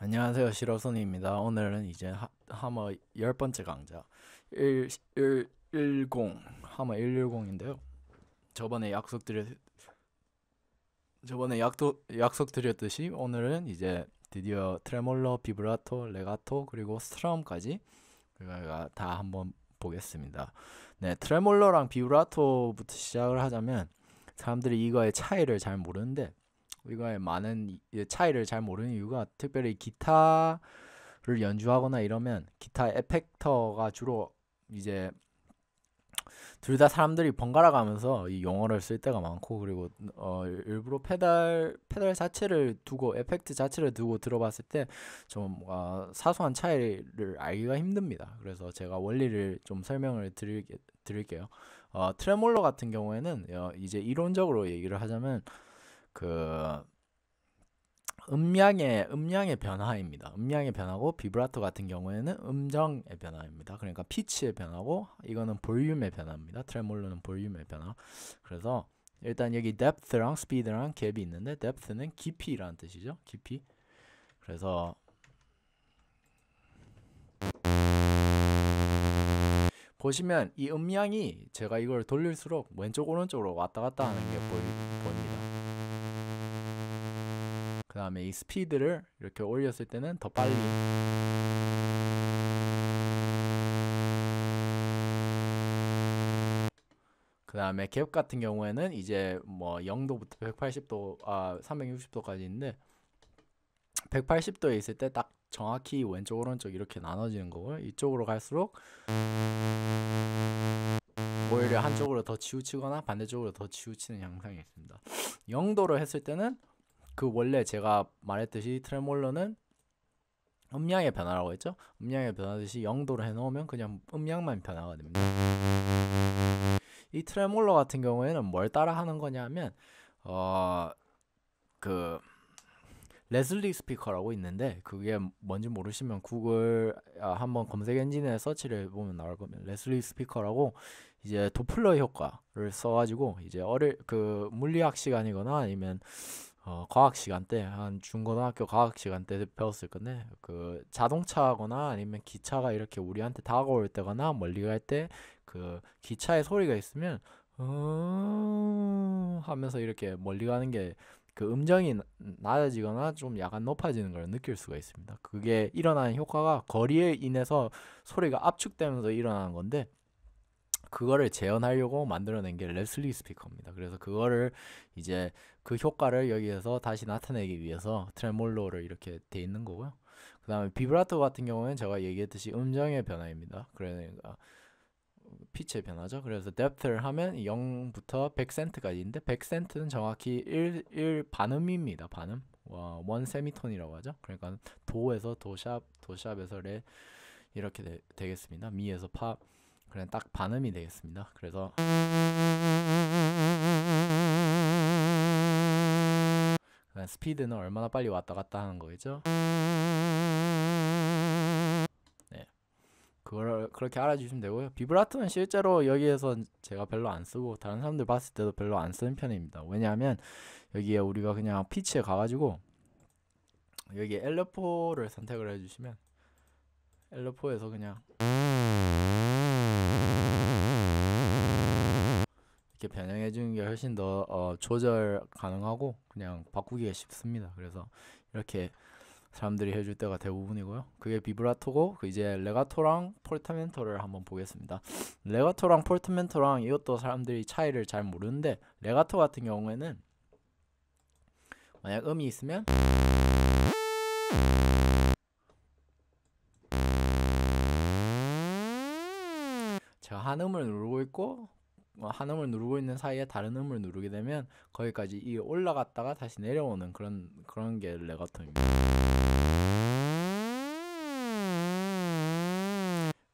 안녕하세요 실어손입니다 오늘은 이제 하, 하머 열번째 강좌 1, 1, 0하마 110인데요 저번에 약속드렸 저번에 약도, 약속드렸듯이 오늘은 이제 드디어 트레몰러, 비브라토, 레가토 그리고 스트럼까지 그러니까 다 한번 보겠습니다. 네, 트레몰러랑 비브라토부터 시작을 하자면 사람들이 이거의 차이를 잘 모르는데 이거의 많은 차이를 잘 모르는 이유가 특별히 기타를 연주하거나 이러면 기타 에펙터가 주로 이제 둘다 사람들이 번갈아 가면서 이 용어를 쓸 때가 많고 그리고 어 일부러 페달 페달 자체를 두고 에펙트 자체를 두고 들어봤을 때좀 어, 사소한 차이를 알기가 힘듭니다. 그래서 제가 원리를 좀 설명을 드릴 드릴게요. 어, 트레몰로 같은 경우에는 어, 이제 이론적으로 얘기를 하자면 그 음량의 음량의 변화입니다. 음량의 변화고 비브라토 같은 경우에는 음정의 변화입니다. 그러니까 피치의 변화고 이거는 볼륨의 변화입니다. 트레몰로는 볼륨의 변화. 그래서 일단 여기 depth랑 speed랑 갭이 있는데 depth는 깊이라는 뜻이죠. 깊이. 그래서 보시면 이 음량이 제가 이걸 돌릴수록 왼쪽 오른쪽으로 왔다 갔다 하는 게보다 다음에 이 스피드를 이렇게 올렸을 때는 더 빨리 그 다음에 갭 같은 경우에는 이제 뭐 0도부터 180도 아 360도까지 있는데 180도에 있을 때 딱 정확히 왼쪽 오른쪽 이렇게 나눠지는 거고요 이쪽으로 갈수록 오히려 한쪽으로 더 치우치거나 반대쪽으로 더 치우치는 양상이 있습니다 0도로 했을 때는 그 원래 제가 말했듯이 트레몰러는 음량의 변화라고 했죠. 음량의 변화듯이 0도로 해놓으면 그냥 음량만 변화가 됩니다. 이 트레몰러 같은 경우에는 뭘 따라 하는 거냐면 어 그 레슬리 스피커라고 있는데 그게 뭔지 모르시면 구글 아, 한번 검색 엔진에 서치를 보면 나올 겁니다. 레슬리 스피커라고 이제 도플러 효과를 써가지고 이제 어릴 그 물리학 시간이거나 아니면 어, 과학 시간 때, 한 중고등학교 과학 시간 때 배웠을 건데, 그 자동차거나 아니면 기차가 이렇게 우리한테 다가올 때거나 멀리 갈 때, 그 기차의 소리가 있으면, 음, 하면서 이렇게 멀리 가는 게, 그 음정이 낮아지거나 좀 약간 높아지는 걸 느낄 수가 있습니다. 그게 일어나는 효과가 거리에 인해서 소리가 압축되면서 일어나는 건데, 그거를 재현하려고 만들어낸 게 레슬리 스피커입니다. 그래서 그거를 이제 그 효과를 여기에서 다시 나타내기 위해서 트레몰로를 이렇게 돼 있는 거고요. 그 다음에 비브라토 같은 경우는 제가 얘기했듯이 음정의 변화입니다. 그러니까 피치의 변화죠. 그래서 depth를 하면 0부터 100센트까지인데 100센트는 정확히 1, 1 반음입니다. 반음. 원 세미톤이라고 하죠. 그러니까 도에서 도샵, 도샵에서 레 이렇게 되, 되겠습니다. 미에서 파 그냥 딱 반음이 되겠습니다. 그래서 스피드는 얼마나 빨리 왔다 갔다 하는 거겠죠? 네. 그걸 그렇게 알아주시면 되고요. 비브라토는 실제로 여기에서 제가 별로 안 쓰고 다른 사람들 봤을 때도 별로 안 쓰는 편입니다. 왜냐하면 여기에 우리가 그냥 피치에 가가지고 여기 엘레포를 선택을 해주시면 엘레포에서 그냥 이렇게 변형해 주는 게 훨씬 더 어, 조절 가능하고 그냥 바꾸기가 쉽습니다. 그래서 이렇게 사람들이 해줄 때가 대부분이고요. 그게 비브라토고 그 이제 레가토랑 폴타멘토를 한번 보겠습니다. 레가토랑 폴타멘토랑 이것도 사람들이 차이를 잘 모르는데 레가토 같은 경우에는 만약 음이 있으면 제가 한 음을 누르고 있고 뭐 한 음을 누르고 있는 사이에 다른 음을 누르게 되면 거기까지 이 올라갔다가 다시 내려오는 그런 그런 게레거토입니다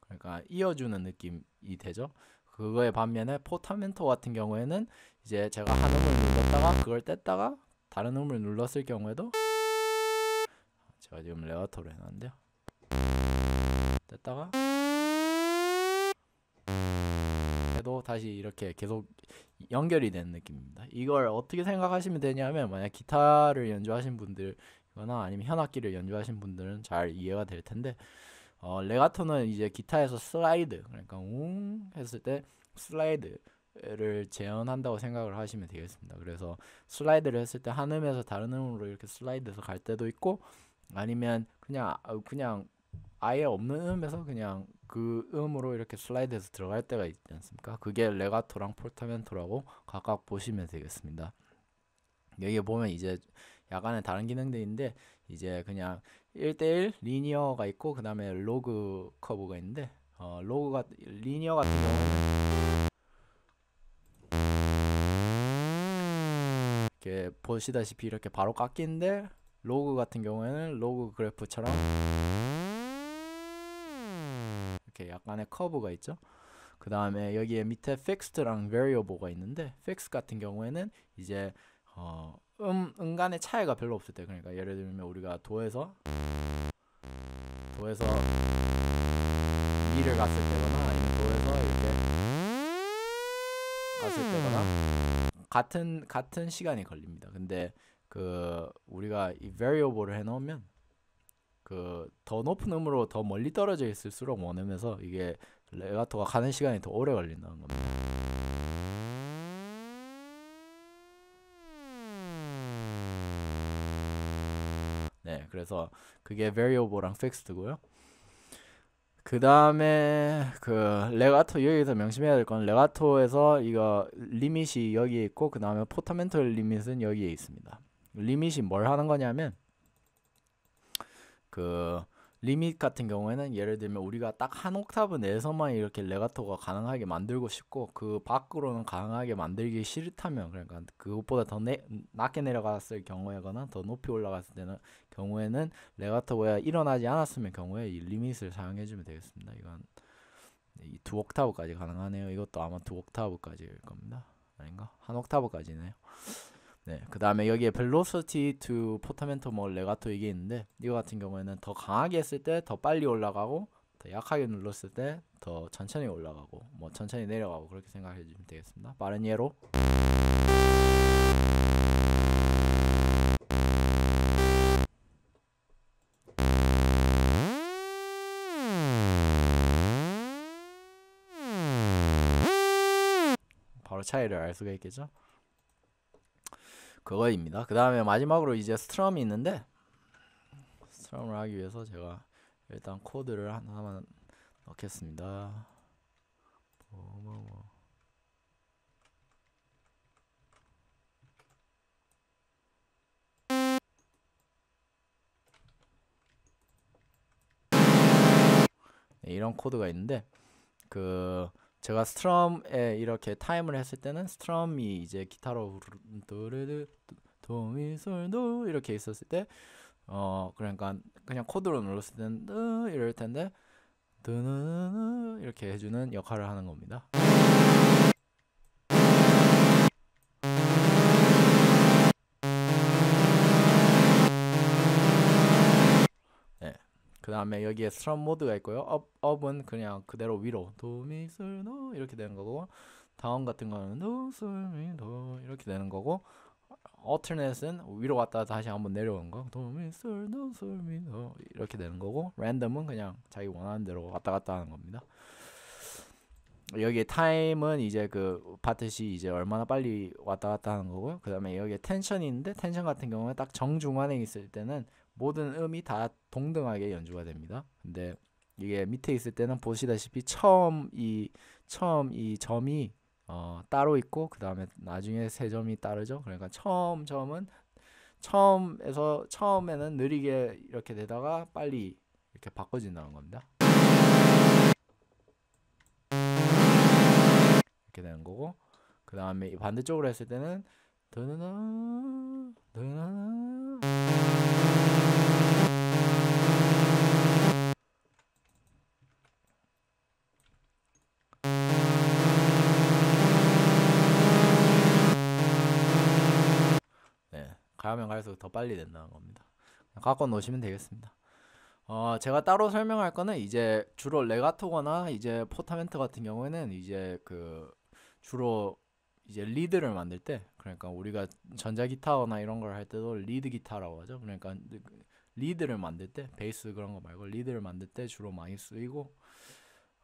그러니까 이어주는 느낌이 되죠. 그거에 반면에 포타멘토 같은 경우에는 이제 제가 한 음을 눌렀다가 그걸 뗐다가 다른 음을 눌렀을 경우에도 제가 지금 레거토를 해놨는데요. 뗐다가 다시 이렇게 계속 연결이 된 느낌입니다. 이걸 어떻게 생각하시면 되냐면 만약 기타를 연주하신 분들이거나 아니면 현악기를 연주하신 분들은 잘 이해가 될 텐데 어, 레가토는 이제 기타에서 슬라이드 그러니까 웅 했을 때 슬라이드를 재현한다고 생각을 하시면 되겠습니다. 그래서 슬라이드를 했을 때 한 음에서 다른 음으로 이렇게 슬라이드해서 갈 때도 있고 아니면 그냥 아, 그냥 아예 없는 음에서 그냥 그 음으로 이렇게 슬라이드해서 들어갈 때가 있지 않습니까? 그게 레가토랑 폴타멘토라고 각각 보시면 되겠습니다. 여기 보면 이제 약간의 다른 기능들인데 이제 그냥 1대1 리니어가 있고 그 다음에 로그 커브가 있는데 어, 로그가 리니어 같은 경우는 이렇게 보시다시피 이렇게 바로 깎이는데 로그 같은 경우에는 로그 그래프처럼 이렇게 약간의 커브가 있죠. 그 다음에 여기에 밑에 fixed랑 variable가 있는데 fixed 같은 경우에는 이제 어, 음, 음간의 차이가 별로 없을 때 그러니까 예를 들면 우리가 도에서 도에서 미를 갔을 때거나 아니면 도에서 이렇게 갔을 때거나 같은 같은 시간이 걸립니다. 근데 그 우리가 이 variable를 해놓으면 그더 높은 음으로 더 멀리 떨어져 있을수록 원음에서 이게 레가토가 가는 시간이 더 오래 걸린다는 겁니다. 네, 그래서 그게 variable랑 fixed고요. 그 다음에 그 레가토 여기서 명심해야 될 건 레가토에서 이거 리밋이 여기에 있고 그 다음에 포타멘털 리밋은 여기에 있습니다. 리밋이 뭘 하는 거냐면 그 리밋 같은 경우에는 예를 들면 우리가 딱 한 옥타브 내에서만 이렇게 레가토가 가능하게 만들고 싶고 그 밖으로는 가능하게 만들기 싫다면 그러니까 그것보다 더 내, 낮게 내려갔을 경우에거나 더 높이 올라갔을 때는 경우에는 레가토가 일어나지 않았으면 경우에 이 리밋을 사용해 주면 되겠습니다. 이건 이 두 옥타브까지 가능하네요. 이것도 아마 두 옥타브까지일 겁니다. 아닌가? 한 옥타브까지네요. 네, 그 다음에 여기에 velocity to 포타멘토 뭐 레가토 이게 있는데 이거 같은 경우에는 더 강하게 했을 때 더 빨리 올라가고 더 약하게 눌렀을 때 더 천천히 올라가고 뭐 천천히 내려가고 그렇게 생각해 주면 되겠습니다. 빠른 예로 바로 차이를 알 수가 있겠죠? 그거입니다. 그 다음에 마지막으로 이제 스트럼이 있는데 스트럼을 하기 위해서 제가 일단 코드를 하나만 넣겠습니다. 네, 이런 코드가 있는데 그 제가 스트럼에 이렇게 타임을 했을 때는 스트럼이 이제 기타로 도르르 도미솔도 이렇게 있었을 때 어 그러니까 그냥 코드로 눌렀을 때는 이럴 텐데 드느 이렇게 해주는 역할을 하는 겁니다. 그 다음에 여기에 스럼 모드가 있고요. 업, 업은 그냥 그대로 위로 도미솔노 이렇게 되는 거고 다운 같은 거는 도솔미도 이렇게 되는 거고 alternate은 위로 왔다 다시 한번 내려오거 도미솔노 솔미도 이렇게 되는 거고 랜덤은 그냥 자기 원하는 대로 왔다 갔다 하는 겁니다. 여기에 타임은 이제 그 파트시 이제 얼마나 빨리 왔다 갔다 하는 거고요. 그 다음에 여기에 텐션이 있는데 텐션 같은 경우에 딱 정중앙에 있을 때는 모든 음이 다 동등하게 연주가 됩니다. 근데 이게 밑에 있을 때는 보시다시피 처음 이 처음 이 점이 어, 따로 있고 그 다음에 나중에 세 점이 따르죠. 그러니까 처음 점은 처음에서 처음에는 느리게 이렇게 되다가 빨리 이렇게 바꿔진다는 겁니다. 이렇게 되는 거고 그 다음에 반대쪽으로 했을 때는 드나나 드나나 가면 갈수록 더 빨리 된다는 겁니다. 갖고 놓으시면 되겠습니다. 어, 제가 따로 설명할 거는 이제 주로 레가토거나 이제 포타멘트 같은 경우에는 이제 그 주로 이제 리드를 만들 때 그러니까 우리가 전자 기타나 이런 걸 할 때도 리드 기타라고 하죠. 그러니까 그 리드를 만들 때 베이스 그런 거 말고 리드를 만들 때 주로 많이 쓰이고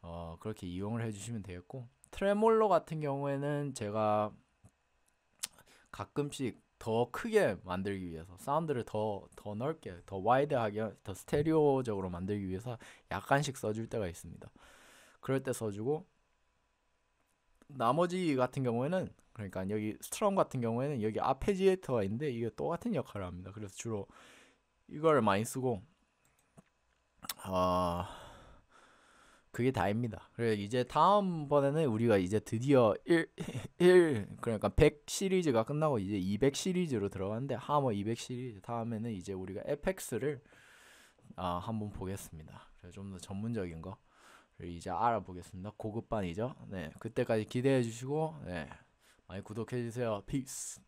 어, 그렇게 이용을 해주시면 되겠고 트레몰로 같은 경우에는 제가 가끔씩 더 크게 만들기 위해서 사운드를 더 더 넓게 더 와이드하게 더 스테레오적으로 만들기 위해서 약간씩 써줄 때가 있습니다. 그럴 때 써주고 나머지 같은 경우에는 그러니까 여기 스트럼 같은 경우에는 여기 아페지에이터가 있는데 이게 똑같은 역할을 합니다. 그래서 주로 이걸 많이 쓰고 아 어... 그게 다입니다. 그래 이제 다음번에는 우리가 이제 드디어 1, 1 그러니까 100 시리즈가 끝나고 이제 200 시리즈로 들어가는데 하머 200 뭐 시리즈 다음에는 이제 우리가 에펙를 아, 한번 보겠습니다. 그래서 좀 더 전문적인 거 이제 알아보겠습니다. 고급반이죠. 네, 그때까지 기대해 주시고 네, 많이 구독해 주세요. 피스.